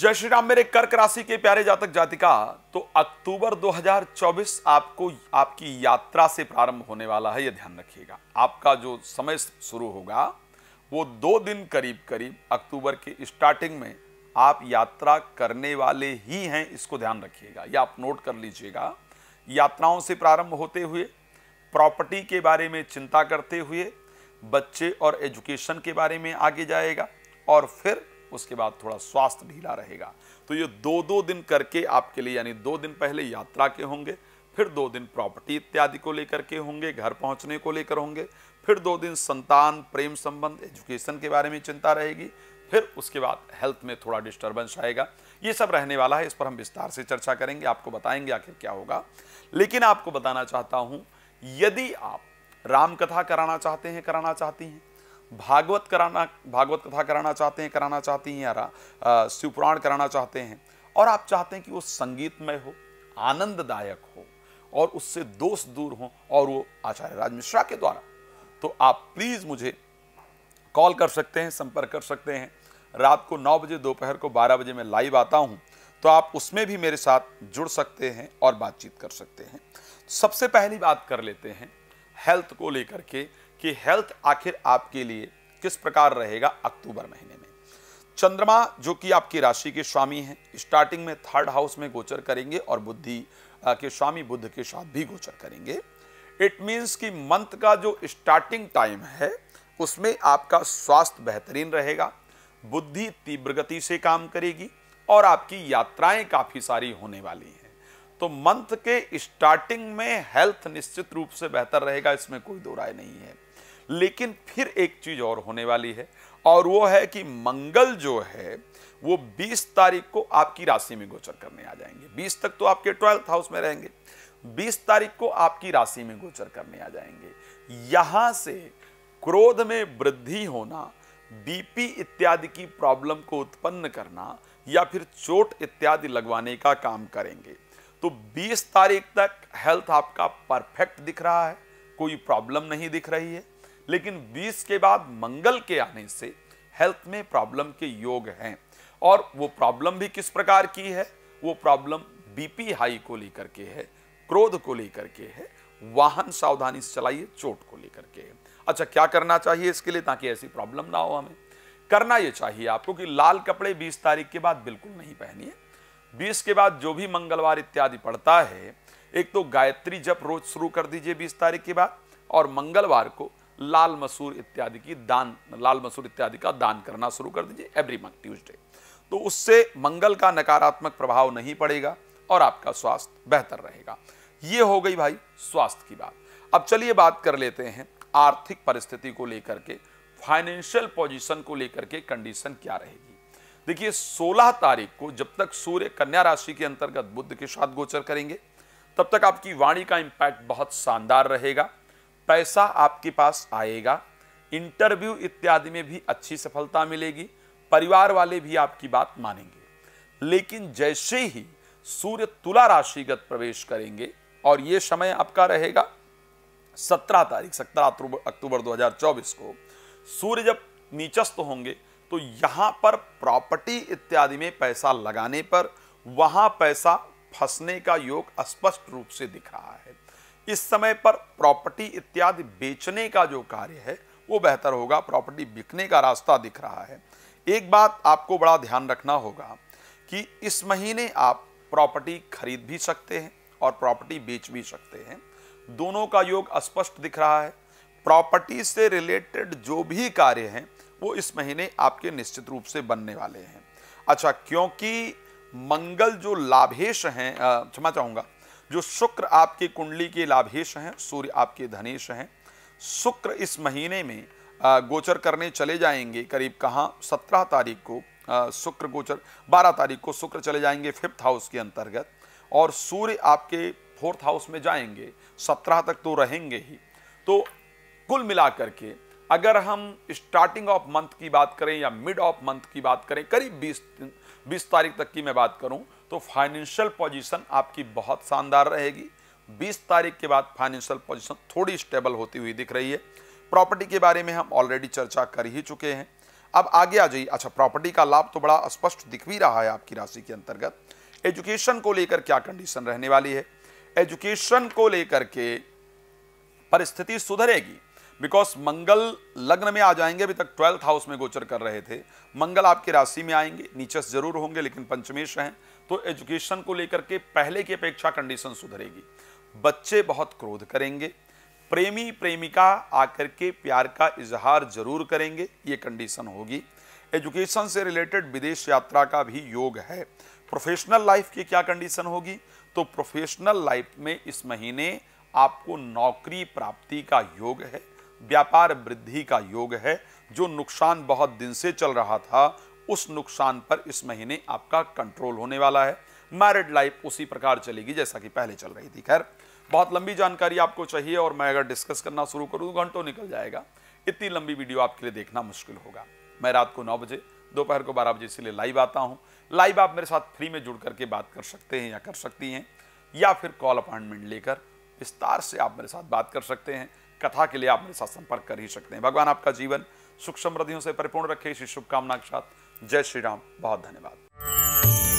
जय श्री राम मेरे कर्क राशि के प्यारे जातक जातिका तो अक्टूबर 2024 आपको आपकी यात्रा से प्रारंभ होने वाला है यह ध्यान रखिएगा आपका जो समय शुरू होगा वो दो दिन करीब करीब अक्टूबर के स्टार्टिंग में आप यात्रा करने वाले ही हैं इसको ध्यान रखिएगा या आप नोट कर लीजिएगा यात्राओं से प्रारंभ होते हुए प्रॉपर्टी के बारे में चिंता करते हुए बच्चे और एजुकेशन के बारे में आगे जाएगा और फिर उसके बाद थोड़ा स्वास्थ्य ढीला रहेगा तो ये दो दो दिन करके आपके लिए यानी दो दिन पहले यात्रा के होंगे फिर दो दिन प्रॉपर्टी इत्यादि को लेकर के होंगे घर पहुंचने को लेकर होंगे फिर दो दिन संतान प्रेम संबंध एजुकेशन के बारे में चिंता रहेगी फिर उसके बाद हेल्थ में थोड़ा डिस्टर्बेंस आएगा ये सब रहने वाला है इस पर हम विस्तार से चर्चा करेंगे आपको बताएंगे आखिर क्या होगा लेकिन आपको बताना चाहता हूँ यदि आप रामकथा कराना चाहते हैं कराना चाहती हैं भागवत कराना भागवत कथा कराना चाहते हैं कराना चाहती हैं या शिवपुराण कराना चाहते हैं और आप चाहते हैं कि वो संगीतमय हो आनंददायक हो और उससे दोष दूर हो और वो आचार्य राज मिश्रा के द्वारा तो आप प्लीज़ मुझे कॉल कर सकते हैं संपर्क कर सकते हैं रात को नौ बजे दोपहर को बारह बजे मैं लाइव आता हूँ तो आप उसमें भी मेरे साथ जुड़ सकते हैं और बातचीत कर सकते हैं सबसे पहली बात कर लेते हैं हेल्थ को लेकर के कि हेल्थ आखिर आपके लिए किस प्रकार रहेगा अक्टूबर महीने में चंद्रमा जो कि आपकी राशि के स्वामी हैं स्टार्टिंग में थर्ड हाउस में गोचर करेंगे और बुद्धि के स्वामी बुद्ध के साथ भी गोचर करेंगे इट मीन्स कि मंथ का जो स्टार्टिंग टाइम है उसमें आपका स्वास्थ्य बेहतरीन रहेगा बुद्धि तीव्र गति से काम करेगी और आपकी यात्राएं काफ़ी सारी होने वाली हैं तो मंथ के स्टार्टिंग में हेल्थ निश्चित रूप से बेहतर रहेगा इसमें कोई दो राय नहीं है लेकिन फिर एक चीज और होने वाली है और वो है कि मंगल जो है वो 20 तारीख को आपकी राशि में गोचर करने आ जाएंगे 20 तक तो आपके ट्वेल्थ हाउस में रहेंगे 20 तारीख को आपकी राशि में गोचर करने आ जाएंगे यहां से क्रोध में वृद्धि होना बीपी इत्यादि की प्रॉब्लम को उत्पन्न करना या फिर चोट इत्यादि लगवाने का काम करेंगे तो 20 तारीख तक हेल्थ आपका परफेक्ट दिख रहा है कोई प्रॉब्लम नहीं दिख रही है लेकिन 20 के बाद मंगल के आने से हेल्थ में प्रॉब्लम के योग हैं और वो प्रॉब्लम भी किस प्रकार की है वो प्रॉब्लम बीपी हाई को लेकर के है क्रोध को लेकर के है वाहन सावधानी से चलाइए चोट को लेकर के है अच्छा क्या करना चाहिए इसके लिए ताकि ऐसी प्रॉब्लम ना हो हमें करना ये चाहिए आपको कि लाल कपड़े बीस तारीख के बाद बिल्कुल नहीं पहनिए बीस के बाद जो भी मंगलवार इत्यादि पड़ता है एक तो गायत्री जप रोज शुरू कर दीजिए बीस तारीख के बाद और मंगलवार को लाल मसूर इत्यादि की दान लाल मसूर इत्यादि का दान करना शुरू कर दीजिए एवरी मंथ ट्यूजडे तो उससे मंगल का नकारात्मक प्रभाव नहीं पड़ेगा और आपका स्वास्थ्य बेहतर रहेगा ये हो गई भाई स्वास्थ्य की बात अब चलिए बात कर लेते हैं आर्थिक परिस्थिति को लेकर के फाइनेंशियल पोजिशन को लेकर के कंडीशन क्या रहेगी देखिए 16 तारीख को जब तक सूर्य कन्या राशि के अंतर्गत बुद्ध के साथ गोचर करेंगे तब तक आपकी वाणी का इंपैक्ट बहुत शानदार रहेगा पैसा आपके पास आएगा इंटरव्यू इत्यादि में भी अच्छी सफलता मिलेगी परिवार वाले भी आपकी बात मानेंगे लेकिन जैसे ही सूर्य तुला राशिगत प्रवेश करेंगे और ये समय आपका रहेगा सत्रह तारीख सत्रह अक्टूबर 2024 को सूर्य जब नीचस्त होंगे तो यहाँ पर प्रॉपर्टी इत्यादि में पैसा लगाने पर वहाँ पैसा फंसने का योग स्पष्ट रूप से दिख रहा है इस समय पर प्रॉपर्टी इत्यादि बेचने का जो कार्य है वो बेहतर होगा प्रॉपर्टी बिकने का रास्ता दिख रहा है एक बात आपको बड़ा ध्यान रखना होगा कि इस महीने आप प्रॉपर्टी खरीद भी सकते हैं और प्रॉपर्टी बेच भी सकते हैं दोनों का योग स्पष्ट दिख रहा है प्रॉपर्टी से रिलेटेड जो भी कार्य हैं वो इस महीने आपके निश्चित रूप से बनने वाले हैं अच्छा क्योंकि मंगल जो लाभेश हैं क्षमा चाहूँगा जो शुक्र आपके कुंडली के लाभेश हैं सूर्य आपके धनेश हैं शुक्र इस महीने में गोचर करने चले जाएंगे करीब कहाँ सत्रह तारीख को शुक्र गोचर बारह तारीख को शुक्र चले जाएंगे फिफ्थ हाउस के अंतर्गत और सूर्य आपके फोर्थ हाउस में जाएंगे सत्रह तक तो रहेंगे ही तो कुल मिलाकर के अगर हम स्टार्टिंग ऑफ मंथ की बात करें या मिड ऑफ मंथ की बात करें करीब 20 20 तारीख तक की मैं बात करूं तो फाइनेंशियल पोजीशन आपकी बहुत शानदार रहेगी 20 तारीख के बाद फाइनेंशियल पोजीशन थोड़ी स्टेबल होती हुई दिख रही है प्रॉपर्टी के बारे में हम ऑलरेडी चर्चा कर ही चुके हैं अब आगे आ जाइए अच्छा प्रॉपर्टी का लाभ तो बड़ा स्पष्ट दिख भी रहा है आपकी राशि के अंतर्गत एजुकेशन को लेकर क्या कंडीशन रहने वाली है एजुकेशन को लेकर के परिस्थिति सुधरेगी बिकॉज मंगल लग्न में आ जाएंगे अभी तक ट्वेल्थ हाउस में गोचर कर रहे थे मंगल आपकी राशि में आएंगे नीचे जरूर होंगे लेकिन पंचमेश हैं तो एजुकेशन को लेकर के पहले की अपेक्षा कंडीशन सुधरेगी बच्चे बहुत क्रोध करेंगे प्रेमी प्रेमिका आकर के प्यार का इजहार जरूर करेंगे ये कंडीशन होगी एजुकेशन से रिलेटेड विदेश यात्रा का भी योग है प्रोफेशनल लाइफ की क्या कंडीशन होगी तो प्रोफेशनल लाइफ में इस महीने आपको नौकरी प्राप्ति का योग है व्यापार वृद्धि का योग है जो नुकसान बहुत दिन से चल रहा था उस नुकसान पर इस महीने आपका कंट्रोल होने वाला है मैरिड लाइफ उसी प्रकार चलेगी जैसा कि पहले चल रही थी खैर बहुत लंबी जानकारी आपको चाहिए और मैं अगर डिस्कस करना शुरू करूँ तो घंटों निकल जाएगा इतनी लंबी वीडियो आपके लिए देखना मुश्किल होगा मैं रात को नौ बजे दोपहर को बारह बजे इसीलिए लाइव आता हूँ लाइव आप मेरे साथ फ्री में जुड़ करके बात कर सकते हैं या कर सकती हैं या फिर कॉल अपॉइंटमेंट लेकर विस्तार से आप मेरे साथ बात कर सकते हैं कथा के लिए आप मेरे साथ संपर्क कर ही सकते हैं भगवान आपका जीवन सुख समृद्धियों से परिपूर्ण रखे इसी शुभकामना के साथ जय श्री राम बहुत धन्यवाद